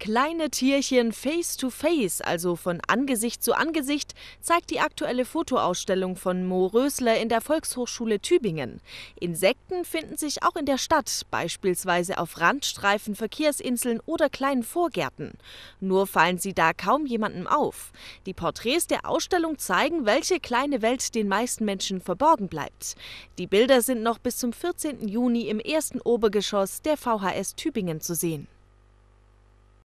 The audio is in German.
kleine Tierchen Face to Face, also von Angesicht zu Angesicht, zeigt die aktuelle Fotoausstellung von Mo Rösler in der Volkshochschule Tübingen. Insekten finden sich auch in der Stadt, beispielsweise auf Randstreifen, Verkehrsinseln oder kleinen Vorgärten. Nur fallen sie da kaum jemandem auf. Die Porträts der Ausstellung zeigen, welche kleine Welt den meisten Menschen verborgen bleibt. Die Bilder sind noch bis zum 14. Juni im ersten Obergeschoss der VHS Tübingen zu sehen.